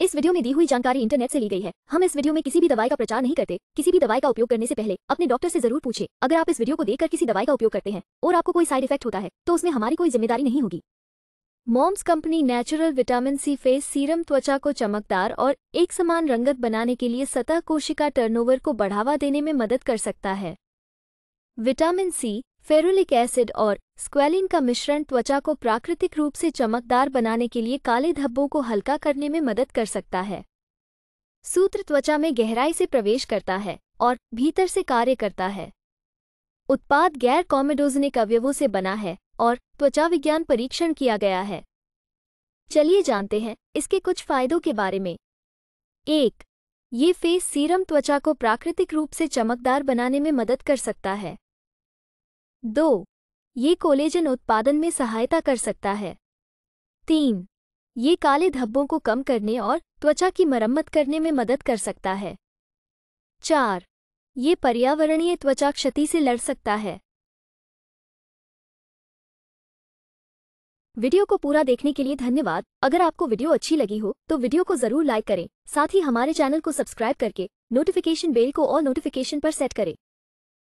इस वीडियो में दी हुई जानकारी इंटरनेट से ली गई है हम इस वीडियो में किसी भी दवाई का प्रचार नहीं करते किसी भी दवाई का उपयोग करने से पहले अपने डॉक्टर से जरूर पूछे अगर आप इस वीडियो को देखकर किसी दवाई का उपयोग करते हैं और आपको कोई साइड इफेक्ट होता है तो उसमें हमारी कोई जिम्मेदारी नहीं होगी moms company natural vitamin C face serum त्वचा को चमकदार और एक समान रंगत बनाने के लिए सतह कोशिका टर्नओवर को बढ़ावा देने में मदद कर सकता है विटामिन सी फेरुलिक एसिड और स्क्वेलिन का मिश्रण त्वचा को प्राकृतिक रूप से चमकदार बनाने के लिए काले धब्बों को हल्का करने में मदद कर सकता है सूत्र त्वचा में गहराई से प्रवेश करता है और भीतर से कार्य करता है उत्पाद गैर कॉमेडोजनिक अवयवों से बना है और त्वचा विज्ञान परीक्षण किया गया है चलिए जानते हैं इसके कुछ फायदों के बारे में एक ये फेस सीरम त्वचा को प्राकृतिक रूप से चमकदार बनाने में मदद कर सकता है दो ये कोलेजन उत्पादन में सहायता कर सकता है तीन ये काले धब्बों को कम करने और त्वचा की मरम्मत करने में मदद कर सकता है चार ये पर्यावरणीय त्वचा क्षति से लड़ सकता है वीडियो को पूरा देखने के लिए धन्यवाद अगर आपको वीडियो अच्छी लगी हो तो वीडियो को जरूर लाइक करें साथ ही हमारे चैनल को सब्सक्राइब करके नोटिफिकेशन बेल को और नोटिफिकेशन पर सेट करें